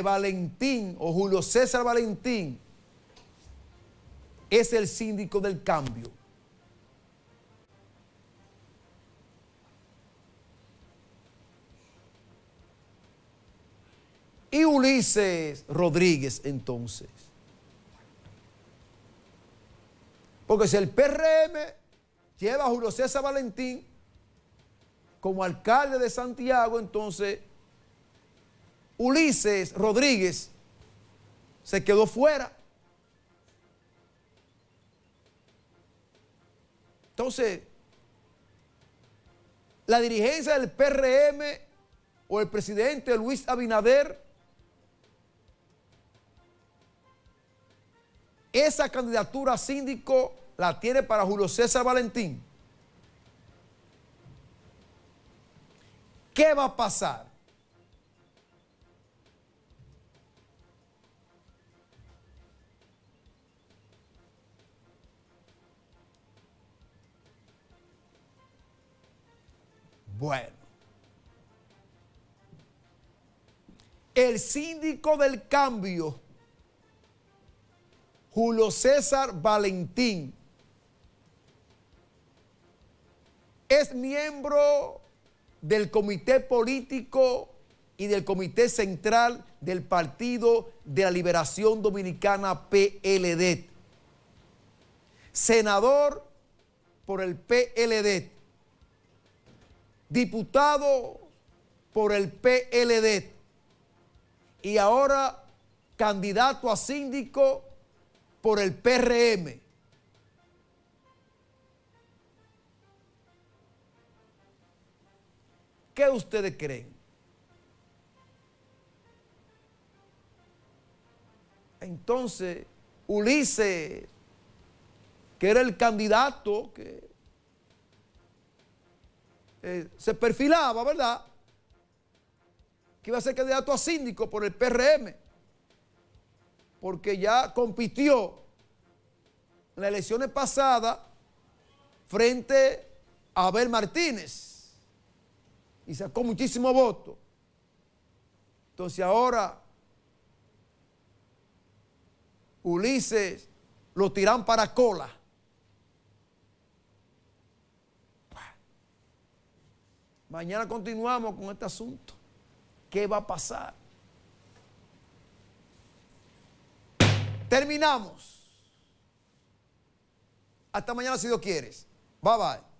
Valentín o Julio César Valentín es el síndico del cambio. Y Ulises Rodríguez entonces. Porque si el PRM lleva a Julio César Valentín como alcalde de Santiago, entonces Ulises Rodríguez se quedó fuera. Entonces, la dirigencia del PRM o el presidente Luis Abinader, esa candidatura a síndico la tiene para Julio César Valentín. ¿Qué va a pasar? Bueno. El síndico del cambio, Julio César Valentín, es miembro del comité político y del comité central del Partido de la Liberación Dominicana PLD. Senador por el PLD diputado por el PLD y ahora candidato a síndico por el PRM. ¿Qué ustedes creen? Entonces, Ulises, que era el candidato que eh, se perfilaba, ¿verdad? Que iba a ser candidato a síndico por el PRM, porque ya compitió en las elecciones pasadas frente a Abel Martínez y sacó muchísimo voto. Entonces ahora Ulises lo tiran para cola. Mañana continuamos con este asunto. ¿Qué va a pasar? Terminamos. Hasta mañana si Dios quieres. Bye bye.